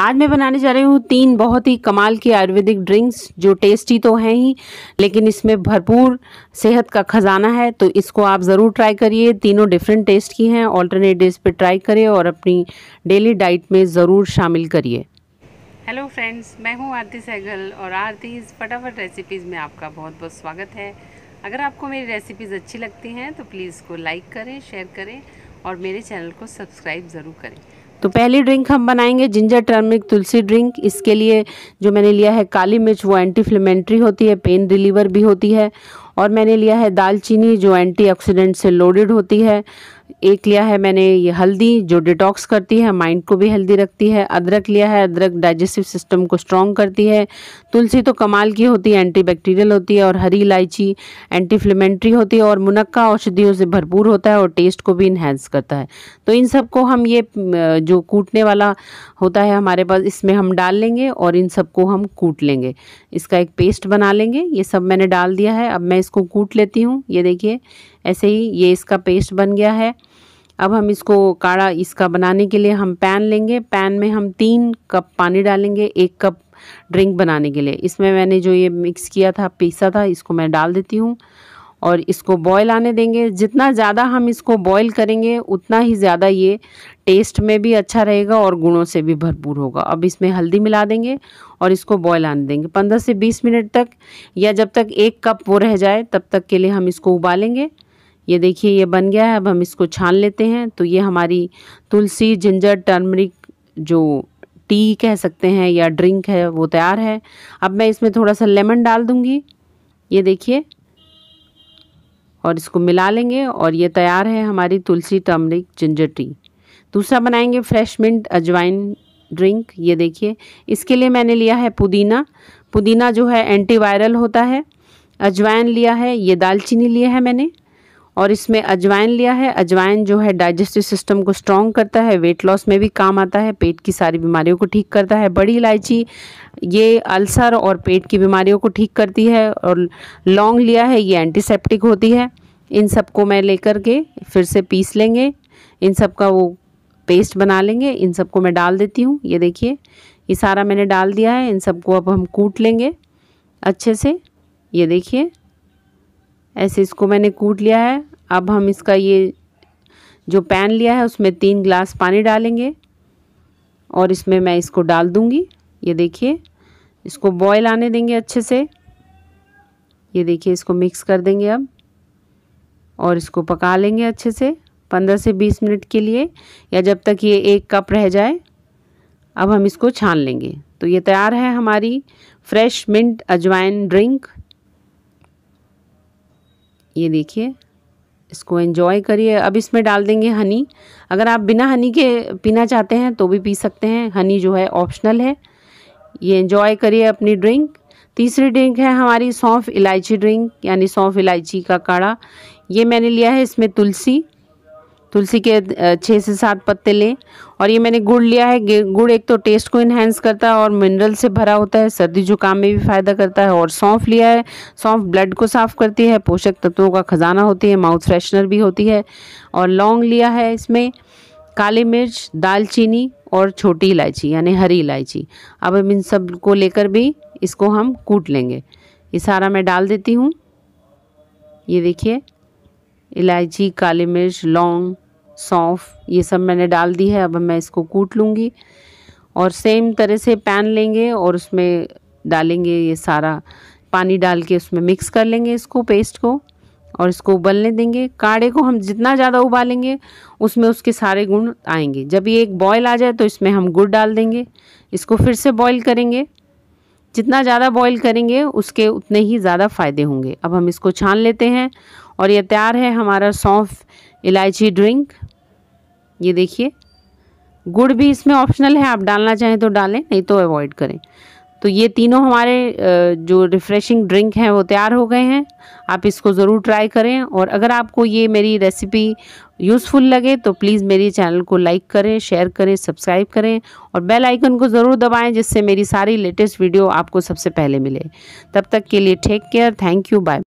आज मैं बनाने जा रही हूँ तीन बहुत ही कमाल की आयुर्वेदिक ड्रिंक्स जो टेस्टी तो हैं ही लेकिन इसमें भरपूर सेहत का ख़जाना है तो इसको आप ज़रूर ट्राई करिए तीनों डिफरेंट टेस्ट की हैं ऑल्टरनेट डेज पे ट्राई करें और अपनी डेली डाइट में ज़रूर शामिल करिए हेलो फ्रेंड्स मैं हूँ आरती सहगल और आरती फटाफट रेसिपीज़ में आपका बहुत बहुत स्वागत है अगर आपको मेरी रेसिपीज़ अच्छी लगती हैं तो प्लीज़ को लाइक करें शेयर करें और मेरे चैनल को सब्सक्राइब ज़रूर करें तो पहली ड्रिंक हम बनाएंगे जिंजर टर्मरिक तुलसी ड्रिंक इसके लिए जो मैंने लिया है काली मिर्च वो एंटी फ्लेमेंट्री होती है पेन रिलीवर भी होती है और मैंने लिया है दालचीनी जो एंटीऑक्सीडेंट से लोडेड होती है एक लिया है मैंने ये हल्दी जो डिटॉक्स करती है माइंड को भी हेल्दी रखती है अदरक लिया है अदरक डाइजेस्टिव सिस्टम को स्ट्रॉन्ग करती है तुलसी तो कमाल की होती है एंटी बैक्टीरियल होती है और हरी इलायची एंटीफ्लेमेंट्री होती है और मुनक्का औषधियों से भरपूर होता है और टेस्ट को भी इन्हेंस करता है तो इन सबको हम ये जो कूटने वाला होता है हमारे पास इसमें हम डाल लेंगे और इन सबको हम कूट लेंगे इसका एक पेस्ट बना लेंगे ये सब मैंने डाल दिया है अब मैं इसको कूट लेती हूँ ये देखिए ऐसे ही ये इसका पेस्ट बन गया है अब हम इसको काढ़ा इसका बनाने के लिए हम पैन लेंगे पैन में हम तीन कप पानी डालेंगे एक कप ड्रिंक बनाने के लिए इसमें मैंने जो ये मिक्स किया था पीसा था इसको मैं डाल देती हूँ और इसको बॉयल आने देंगे जितना ज़्यादा हम इसको बॉयल करेंगे उतना ही ज़्यादा ये टेस्ट में भी अच्छा रहेगा और गुणों से भी भरपूर होगा अब इसमें हल्दी मिला देंगे और इसको बॉयल आने देंगे पंद्रह से बीस मिनट तक या जब तक एक कप वो रह जाए तब तक के लिए हम इसको उबालेंगे ये देखिए ये बन गया है अब हम इसको छान लेते हैं तो ये हमारी तुलसी जिंजर टर्मरिक जो टी कह सकते हैं या ड्रिंक है वो तैयार है अब मैं इसमें थोड़ा सा लेमन डाल दूँगी ये देखिए और इसको मिला लेंगे और ये तैयार है हमारी तुलसी टर्मरिक जिंजर टी दूसरा बनाएंगे फ्रेश मिंट अजवाइन ड्रिंक ये देखिए इसके लिए मैंने लिया है पुदीना पुदीना जो है एंटीवायरल होता है अजवाइन लिया है ये दालचीनी लिया है मैंने और इसमें अजवाइन लिया है अजवाइन जो है डाइजेस्टिव सिस्टम को स्ट्रॉन्ग करता है वेट लॉस में भी काम आता है पेट की सारी बीमारियों को ठीक करता है बड़ी इलायची ये अल्सर और पेट की बीमारियों को ठीक करती है और लौंग लिया है ये एंटीसेप्टिक होती है इन सबको मैं लेकर के फिर से पीस लेंगे इन सब का वो पेस्ट बना लेंगे इन सबको मैं डाल देती हूँ ये देखिए ये सारा मैंने डाल दिया है इन सबको अब हम कूट लेंगे अच्छे से ये देखिए ऐसे इसको मैंने कूट लिया है अब हम इसका ये जो पैन लिया है उसमें तीन ग्लास पानी डालेंगे और इसमें मैं इसको डाल दूँगी ये देखिए इसको बॉयल आने देंगे अच्छे से ये देखिए इसको मिक्स कर देंगे अब और इसको पका लेंगे अच्छे से पंद्रह से बीस मिनट के लिए या जब तक ये एक कप रह जाए अब हम इसको छान लेंगे तो ये तैयार है हमारी फ्रेश मिंट अजवाइन ड्रिंक ये देखिए इसको एंजॉय करिए अब इसमें डाल देंगे हनी अगर आप बिना हनी के पीना चाहते हैं तो भी पी सकते हैं हनी जो है ऑप्शनल है ये एंजॉय करिए अपनी ड्रिंक तीसरी ड्रिंक है हमारी सौंफ इलायची ड्रिंक यानी सौंफ इलायची का काढ़ा ये मैंने लिया है इसमें तुलसी तुलसी के छः से सात पत्ते लें और ये मैंने गुड़ लिया है गुड़ एक तो टेस्ट को इन्हेंस करता है और मिनरल से भरा होता है सर्दी जुकाम में भी फ़ायदा करता है और सौंफ लिया है सौंफ ब्लड को साफ़ करती है पोषक तत्वों का ख़जाना होती है माउथ फ्रेशनर भी होती है और लौंग लिया है इसमें काली मिर्च दालचीनी और छोटी इलायची यानी हरी इलायची अब हम इन सब को लेकर भी इसको हम कूट लेंगे ये सारा मैं डाल देती हूँ ये देखिए इलायची काली मिर्च लौंग सौंफ ये सब मैंने डाल दी है अब मैं इसको कूट लूँगी और सेम तरह से पैन लेंगे और उसमें डालेंगे ये सारा पानी डाल के उसमें मिक्स कर लेंगे इसको पेस्ट को और इसको उबलने देंगे काढ़े को हम जितना ज़्यादा उबालेंगे उसमें उसके सारे गुण आएंगे जब ये एक बॉयल आ जाए तो इसमें हम गुड़ डाल देंगे इसको फिर से बॉयल करेंगे जितना ज़्यादा बॉयल करेंगे उसके उतने ही ज़्यादा फ़ायदे होंगे अब हम इसको छान लेते हैं और ये तैयार है हमारा सौंफ इलायची ड्रिंक ये देखिए गुड़ भी इसमें ऑप्शनल है आप डालना चाहें तो डालें नहीं तो अवॉइड करें तो ये तीनों हमारे जो रिफ़्रेशिंग ड्रिंक हैं वो तैयार हो गए हैं आप इसको ज़रूर ट्राई करें और अगर आपको ये मेरी रेसिपी यूज़फुल लगे तो प्लीज़ मेरे चैनल को लाइक करें शेयर करें सब्सक्राइब करें और बेल आइकन को ज़रूर दबाएं जिससे मेरी सारी लेटेस्ट वीडियो आपको सबसे पहले मिले तब तक के लिए take care thank you bye